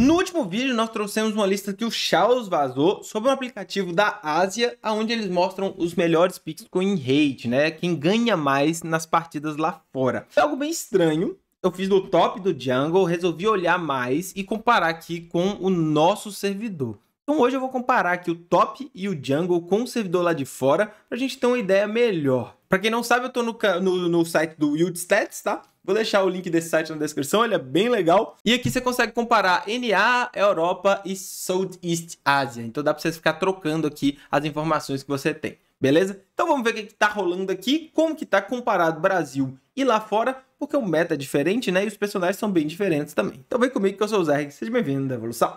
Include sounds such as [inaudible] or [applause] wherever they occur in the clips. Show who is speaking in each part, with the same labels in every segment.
Speaker 1: No último vídeo, nós trouxemos uma lista que o Charles vazou sobre um aplicativo da Ásia, onde eles mostram os melhores picks com rate, né? Quem ganha mais nas partidas lá fora. É algo bem estranho. Eu fiz no top do Jungle, resolvi olhar mais e comparar aqui com o nosso servidor. Então hoje eu vou comparar aqui o top e o Jungle com o servidor lá de fora, para a gente ter uma ideia melhor. Pra quem não sabe, eu tô no, no, no site do Yield Stats, tá? Vou deixar o link desse site na descrição, ele é bem legal. E aqui você consegue comparar NA, Europa e Southeast Asia. Então dá pra você ficar trocando aqui as informações que você tem, beleza? Então vamos ver o que, que tá rolando aqui, como que tá comparado Brasil e lá fora, porque o meta é diferente, né? E os personagens são bem diferentes também. Então vem comigo que eu sou o Zerg, seja bem-vindo à Evolução.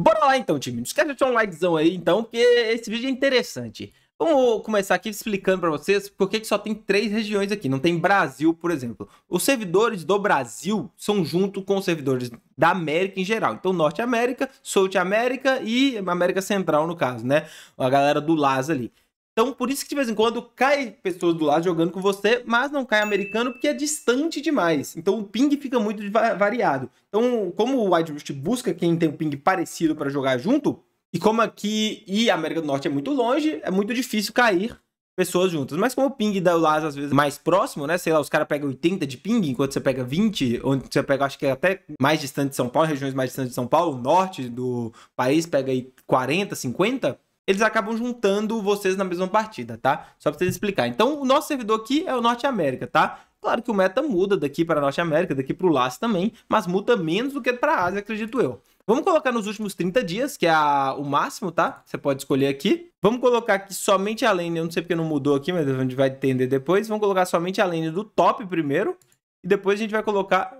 Speaker 1: Bora lá então, time. Não esquece de deixar um likezão aí, então, porque esse vídeo é interessante. Vamos começar aqui explicando para vocês por que, só tem três regiões aqui, não tem Brasil, por exemplo. Os servidores do Brasil são junto com os servidores da América em geral. Então, Norte América, Sul América e América Central, no caso, né? A galera do LAS ali. Então, por isso que de vez em quando cai pessoas do lado jogando com você, mas não cai americano porque é distante demais. Então, o ping fica muito variado. Então, como o Wide boost busca quem tem um ping parecido para jogar junto, e como aqui e a América do Norte é muito longe, é muito difícil cair pessoas juntas. Mas como o ping da Ulaz às vezes é mais próximo, né? Sei lá, os caras pegam 80 de ping, enquanto você pega 20, onde você pega, acho que é até mais distante de São Paulo, regiões mais distantes de São Paulo, o norte do país pega aí 40, 50 eles acabam juntando vocês na mesma partida, tá? Só pra vocês explicar. Então, o nosso servidor aqui é o Norte América, tá? Claro que o meta muda daqui para a Norte América, daqui para o LAS também, mas muda menos do que para a Ásia, acredito eu. Vamos colocar nos últimos 30 dias, que é a, o máximo, tá? Você pode escolher aqui. Vamos colocar aqui somente a lane, eu não sei porque não mudou aqui, mas a gente vai entender depois. Vamos colocar somente a lane do top primeiro, e depois a gente vai colocar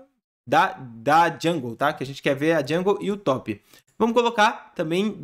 Speaker 1: da, da jungle, tá? Que a gente quer ver a jungle e o top. Vamos colocar também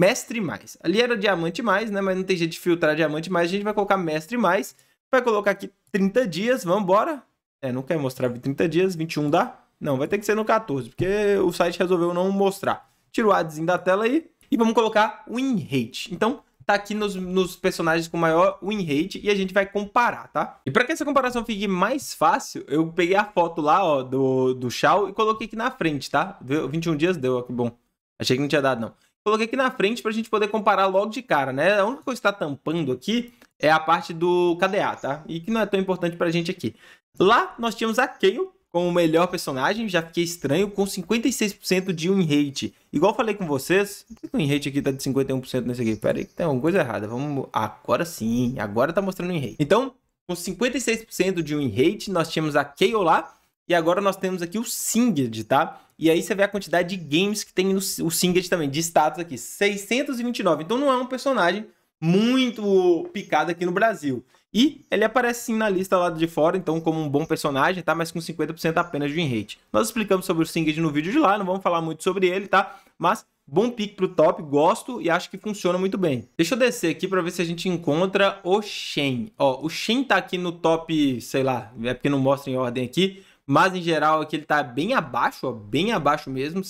Speaker 1: mestre mais. Ali era diamante mais, né? Mas não tem jeito de filtrar diamante mais. A gente vai colocar mestre mais. Vai colocar aqui 30 dias, vamos embora. É, não quer mostrar 30 dias, 21 dá? Não, vai ter que ser no 14, porque o site resolveu não mostrar. Tira o adzinho da tela aí e vamos colocar win rate. Então, tá aqui nos, nos, personagens com maior win rate e a gente vai comparar, tá? E para que essa comparação fique mais fácil, eu peguei a foto lá, ó, do, do Shao e coloquei aqui na frente, tá? 21 dias deu, ó, que bom. Achei que não tinha dado, não. Coloquei aqui na frente para a gente poder comparar logo de cara, né? A única coisa que está tampando aqui é a parte do KDA, tá? E que não é tão importante para a gente aqui. Lá nós tínhamos a Kayle como melhor personagem, já fiquei estranho, com 56% de win rate. Igual falei com vocês, o win rate aqui tá de 51% nesse aqui. Pera aí, tem alguma coisa errada. Vamos. Agora sim, agora tá mostrando win rate. Então, com 56% de win rate, nós tínhamos a Kayle lá. E agora nós temos aqui o Singed, tá? E aí você vê a quantidade de games que tem no o Singed também, de status aqui, 629. Então não é um personagem muito picado aqui no Brasil. E ele aparece sim na lista lá de fora, então como um bom personagem, tá? Mas com 50% apenas de enrate Nós explicamos sobre o Singed no vídeo de lá, não vamos falar muito sobre ele, tá? Mas bom pick pro top, gosto e acho que funciona muito bem. Deixa eu descer aqui pra ver se a gente encontra o Shen. Ó, o Shen tá aqui no top, sei lá, é porque não mostra em ordem aqui, mas em geral aqui ele tá bem abaixo, ó, bem abaixo mesmo,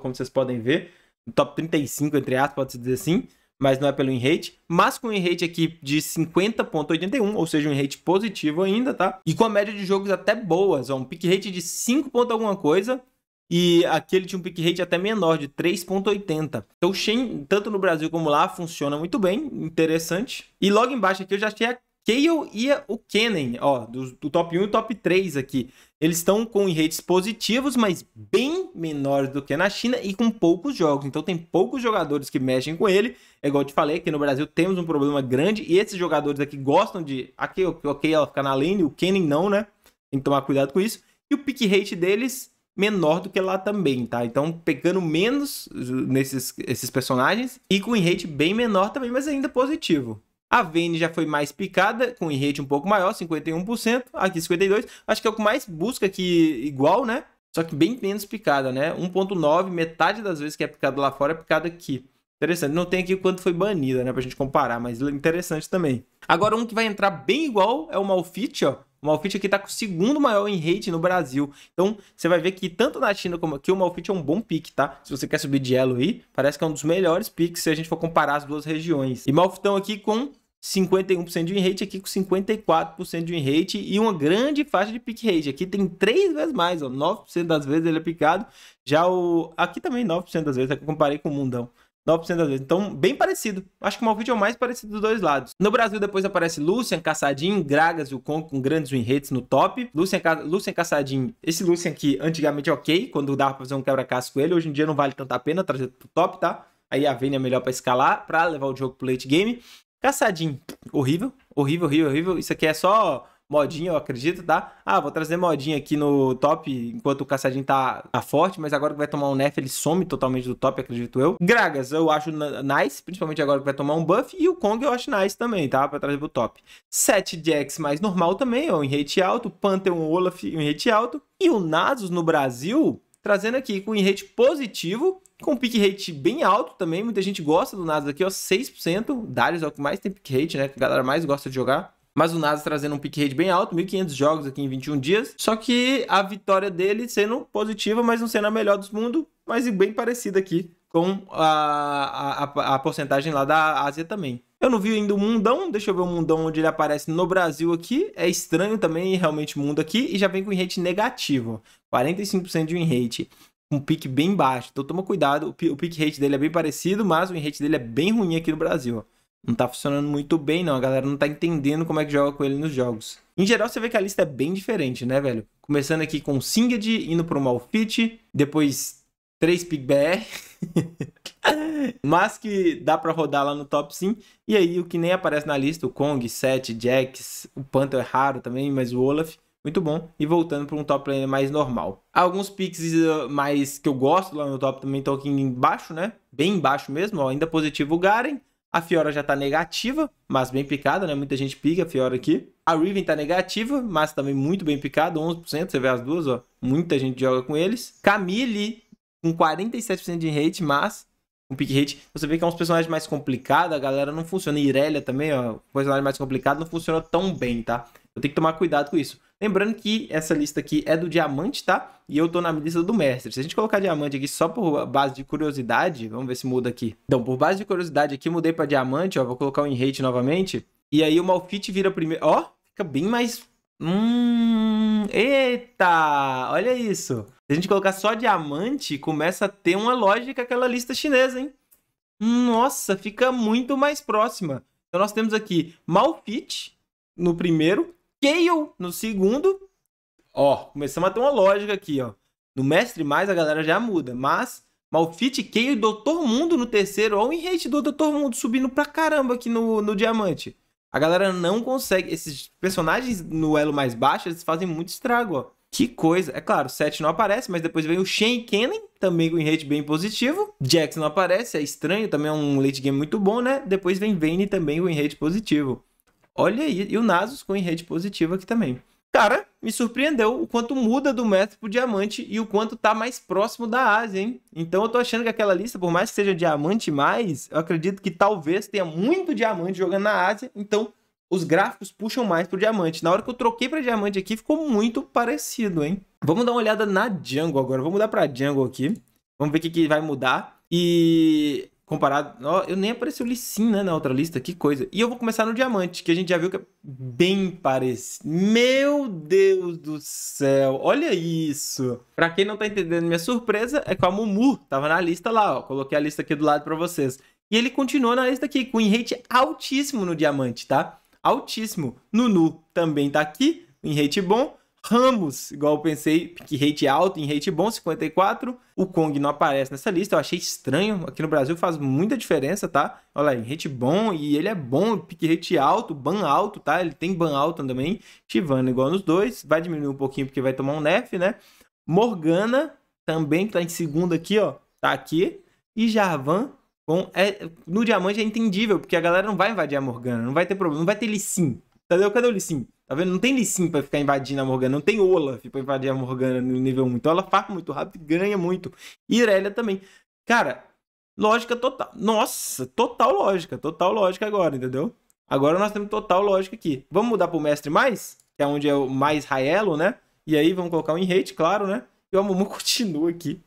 Speaker 1: como vocês podem ver. Top 35, entre aspas, pode-se dizer assim. Mas não é pelo in-rate. Mas com um rate aqui de 50.81, ou seja, um enrate rate positivo ainda, tá? E com a média de jogos até boas, ó, um pick rate de 5 ponto alguma coisa. E aqui ele tinha um pick rate até menor, de 3.80. Então o Shen, tanto no Brasil como lá, funciona muito bem, interessante. E logo embaixo aqui eu já achei a Kayle e o Kennen, ó, do, do, top 1 e top 3 aqui. Eles estão com rates positivos, mas bem menores do que na China e com poucos jogos. Então tem poucos jogadores que mexem com ele. É igual eu te falei, aqui no Brasil temos um problema grande e esses jogadores aqui gostam de. Aqui, ok, ela fica na lane, o Kennen não, né? Tem que tomar cuidado com isso. E o pick rate deles menor do que lá também, tá? Então, pegando menos eh, nesses esses personagens e com um rate bem menor também, mas ainda positivo. A Vane já foi mais picada, com um rate um pouco maior, 51%, aqui 52%. Acho que é o que mais busca aqui igual, né? Só que bem menos picada, né? 1.9, metade das vezes que é picado lá fora é picado aqui. Interessante, não tem aqui quanto foi banida, né, pra gente comparar, mas interessante também. Agora um que vai entrar bem igual é o Malfit, ó. O Malfit aqui tá com o segundo maior em rate no Brasil. Então, você vai ver que tanto na China como aqui o Malfit é um bom pick, tá? Se você quer subir de elo aí, parece que é um dos melhores picks se a gente for comparar as duas regiões. E Malfitão aqui com 51% de rate, aqui com 54% de rate e uma grande faixa de pick rate. Aqui tem três vezes mais, ó. 9% das vezes ele é picado. Já o... Aqui também 9% das vezes, é que eu comparei com o Mundão. 9% das vezes. Então, bem parecido. Acho que o Malfit é o mais parecido dos dois lados. No Brasil, depois aparece Lucian, Caçadinho, Gragas e o Con com grandes win rates no top. Lucian, Ca... Lucian Caçadinho, esse Lucian aqui antigamente é ok, quando dava pra fazer um quebra-casco com ele. Hoje em dia não vale tanta pena trazer pro top, tá? Aí a Vayne é melhor para escalar, para levar o jogo pro late game. Caçadinho, horrível, horrível, horrível, horrível. Isso aqui é só modinha, eu acredito, tá? Ah, vou trazer modinha aqui no top, enquanto o Caçadinho tá, tá forte, mas agora que vai tomar um nerf, ele some totalmente do top, acredito eu. Gragas, eu acho nice, principalmente agora que vai tomar um buff, e o Kong eu acho nice também, tá? Pra trazer pro top. 7 Jax mais normal também, ó, em rate alto, Pantheon, Olaf em rate alto, e o Nasus no Brasil, trazendo aqui com em rate positivo, com pick rate bem alto também, muita gente gosta do Nasus aqui, ó, 6%, Darius é o que mais tem pick rate, né, que a galera mais gosta de jogar, mas o Nasa trazendo um pick rate bem alto, 1.500 jogos aqui em 21 dias. Só que a vitória dele sendo positiva, mas não sendo a melhor do mundo, mas bem parecida aqui com a, a, a porcentagem lá da Ásia também. Eu não vi ainda o Mundão, deixa eu ver o Mundão onde ele aparece no Brasil aqui. É estranho também, realmente, o Mundo aqui. E já vem com win rate negativo, 45% de win rate. Um pique bem baixo, então toma cuidado. O pick rate dele é bem parecido, mas o rate dele é bem ruim aqui no Brasil não tá funcionando muito bem, não. A galera não tá entendendo como é que joga com ele nos jogos. Em geral, você vê que a lista é bem diferente, né, velho? Começando aqui com Singed, indo pro Malfit, depois 3 Pig BR. Mas que dá para rodar lá no top sim. E aí, o que nem aparece na lista, o Kong, 7, Jax, o Panther é raro também, mas o Olaf, muito bom. E voltando para um top lane mais normal. Alguns picks eh, mais que eu gosto lá no top também estão aqui embaixo, né? Bem embaixo mesmo, ó. ainda positivo o Garen. A Fiora já tá negativa, mas bem picada, né? Muita gente pica a Fiora aqui. A Riven tá negativa, mas também muito bem picada, 11%. Você vê as duas, ó. Muita gente joga com eles. Camille com 47% de hate, mas com pick hate. Você vê que é um um personagens mais complicados, a galera não funciona. E Irelia também, ó. Um personagem mais complicado, não funciona tão bem, tá? Eu tenho que tomar cuidado com isso. Lembrando que essa lista aqui é do diamante, tá? E eu tô na lista do mestre. Se a gente colocar diamante aqui só por base de curiosidade, vamos ver se muda aqui. Então, por base de curiosidade aqui, mudei para diamante, ó, vou colocar o enrate novamente. E aí o Malfit vira primeiro, ó, fica bem mais... Hum... Eita! Olha isso! Se a gente colocar só diamante, começa a ter uma lógica aquela lista chinesa, hein? Nossa, fica muito mais próxima. Então nós temos aqui Malfit no primeiro, Cale no segundo. Ó, começamos a ter uma lógica aqui, ó. No Mestre Mais a galera já muda, mas Malfit, Cale e Doutor Mundo no terceiro. Ó, o enrate do Doutor Mundo subindo pra caramba aqui no, no Diamante. A galera não consegue. Esses personagens no elo mais baixo, eles fazem muito estrago, ó. Que coisa. É claro, 7 não aparece, mas depois vem o Shen e Kennen, também com um bem positivo. Jax não aparece, é estranho, também é um late game muito bom, né? Depois vem Vayne também com um positivo. Olha aí, e o Nasus com rede positiva aqui também. Cara, me surpreendeu o quanto muda do metro pro diamante e o quanto tá mais próximo da Ásia, hein? Então eu tô achando que aquela lista, por mais que seja diamante mais, eu acredito que talvez tenha muito diamante jogando na Ásia, então os gráficos puxam mais pro diamante. Na hora que eu troquei para diamante aqui, ficou muito parecido, hein? Vamos dar uma olhada na Django agora. Vamos mudar para Django aqui. Vamos ver o que, que vai mudar. E comparado. Ó, eu nem apareceu o Lissin, né, na outra lista, que coisa. E eu vou começar no diamante, que a gente já viu que é bem parecido. Meu Deus do céu, olha isso! Pra quem não tá entendendo, minha surpresa é que a Mumu tava na lista lá, ó. Coloquei a lista aqui do lado para vocês. E ele continua na lista aqui, com um rate altíssimo no diamante, tá? Altíssimo. Nunu também tá aqui, em rate bom. Ramos, igual eu pensei, que rate alto em rate bom, 54. O Kong não aparece nessa lista, eu achei estranho. Aqui no Brasil faz muita diferença, tá? Olha aí, rate bom e ele é bom, pique rate alto, ban alto, tá? Ele tem ban alto também. Chivano igual nos dois, vai diminuir um pouquinho porque vai tomar um nerf, né? Morgana também que tá em segundo aqui, ó, tá aqui. E Jarvan Bom, é, no diamante é entendível, porque a galera não vai invadir a Morgana, não vai ter problema, não vai ter Lissim, Entendeu? Tá Cadê o Lissim? Tá vendo? Não tem Lissim pra ficar invadindo a Morgana. Não tem Olaf pra invadir a Morgana no nível 1. Então ela farma muito rápido e ganha muito. E Irelia também. Cara, lógica total. Nossa, total lógica. Total lógica agora, entendeu? Agora nós temos total lógica aqui. Vamos mudar pro mestre mais? Que é onde é o mais Raelo, né? E aí vamos colocar um Enhate, claro, né? E o Amumu [laughs] continua aqui.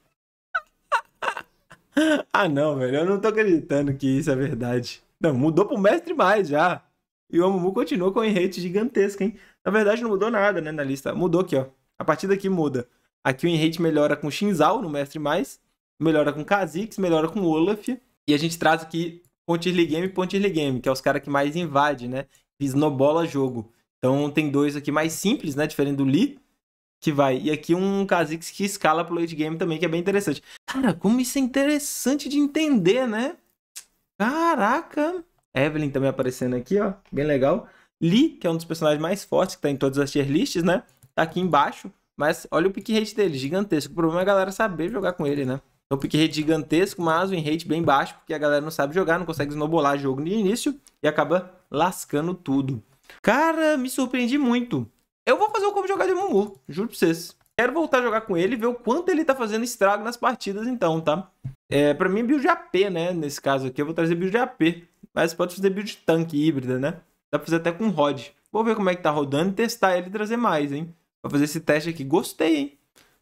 Speaker 1: [laughs] ah, não, velho. Eu não tô acreditando que isso é verdade. Não, mudou pro mestre mais já. E o Amumu continua com um rate gigantesco, hein? Na verdade, não mudou nada, né, na lista. Mudou aqui, ó. A partir daqui muda. Aqui o enrate melhora com Shinzal no Mestre Mais, melhora com Kha'Zix, melhora com Olaf. E a gente traz aqui Ponte Early Game e Ponte Early Game, que é os caras que mais invade, né? Snowbola jogo. Então tem dois aqui mais simples, né? Diferente do Lee, que vai. E aqui um Kha'Zix que escala pro late game também, que é bem interessante. Cara, como isso é interessante de entender, né? Caraca! Evelyn também aparecendo aqui, ó. Bem legal. Lee, que é um dos personagens mais fortes, que tá em todas as tier lists, né? Tá aqui embaixo. Mas olha o pick rate dele, gigantesco. O problema é a galera saber jogar com ele, né? É então, um pick rate gigantesco, mas o rate bem baixo, porque a galera não sabe jogar, não consegue snowbolar jogo no início e acaba lascando tudo. Cara, me surpreendi muito. Eu vou fazer o como jogar de Mumu, juro pra vocês. Quero voltar a jogar com ele e ver o quanto ele tá fazendo estrago nas partidas então, tá? É, pra mim é build AP, né? Nesse caso aqui, eu vou trazer build AP mas pode fazer build tanque híbrida, né? Dá pra fazer até com rod. Vou ver como é que tá rodando e testar ele e trazer mais, hein? Pra fazer esse teste aqui. Gostei, hein?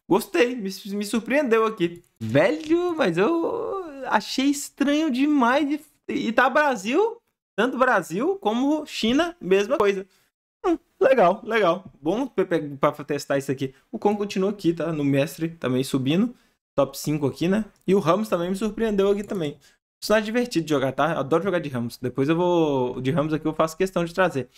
Speaker 1: Gostei, me, me surpreendeu aqui. Velho, mas eu achei estranho demais. E tá Brasil, tanto Brasil como China, mesma coisa. Hum, legal, legal. Bom para testar isso aqui. O Kong continua aqui, tá? No mestre também subindo. Top 5 aqui, né? E o Ramos também me surpreendeu aqui também. Isso não é divertido de jogar, tá? adoro jogar de Ramos. Depois eu vou. De Ramos aqui eu faço questão de trazer.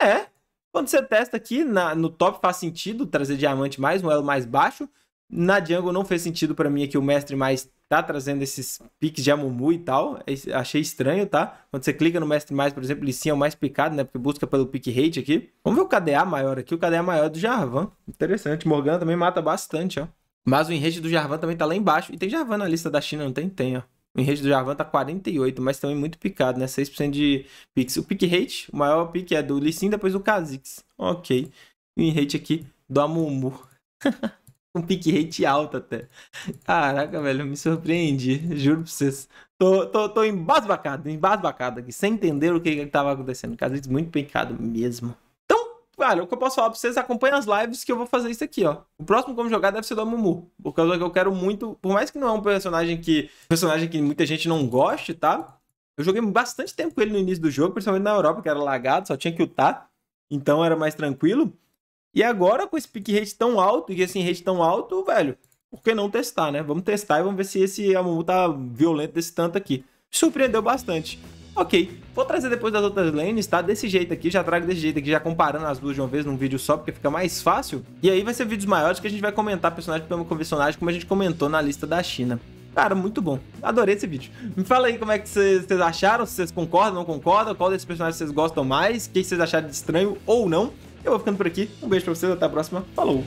Speaker 1: É. Quando você testa aqui, na, no top faz sentido trazer diamante mais, um elo mais baixo. Na jungle não fez sentido para mim aqui o mestre mais tá trazendo esses piques de Amumu e tal. É, achei estranho, tá? Quando você clica no mestre mais, por exemplo, sim é o mais picado, né? Porque busca pelo pique rate aqui. Vamos ver o KDA maior aqui. O KDA maior é do Jarvan. Interessante. Morgana também mata bastante, ó. Mas o enredo do Jarvan também tá lá embaixo. E tem Jarvan na lista da China, não tem? Tem, ó. O rede do Jarvan tá 48, mas também muito picado, né? 6% de picks. O pick rate, o maior pick é do Lissin, depois do Kha'Zix. Ok. E o enrate aqui do Amumu. [laughs] um pick rate alto até. Caraca, velho, me surpreendi. Juro pra vocês. Tô, tô, tô embasbacado, embasbacado aqui, sem entender o que, que tava acontecendo. Kha'Zix muito picado mesmo olha, o que eu posso falar pra vocês, acompanha as lives que eu vou fazer isso aqui, ó. O próximo como jogar deve ser da Mumu. Por causa que eu quero muito. Por mais que não é um personagem que. Personagem que muita gente não goste, tá? Eu joguei bastante tempo com ele no início do jogo, principalmente na Europa, que era lagado, só tinha que lutar. Então era mais tranquilo. E agora, com esse pick rate tão alto e esse rate tão alto, velho, por que não testar, né? Vamos testar e vamos ver se esse Amumu tá violento desse tanto aqui. Surpreendeu bastante. Ok, vou trazer depois das outras lanes, tá? Desse jeito aqui, já trago desse jeito aqui, já comparando as duas de uma vez num vídeo só, porque fica mais fácil. E aí vai ser vídeos maiores que a gente vai comentar personagem pelo personagem, como a gente comentou na lista da China. Cara, muito bom. Adorei esse vídeo. Me fala aí como é que vocês acharam, se vocês concordam, não concordam, qual desses personagens vocês gostam mais, o que vocês acharam de estranho ou não. Eu vou ficando por aqui. Um beijo pra vocês, até a próxima. Falou!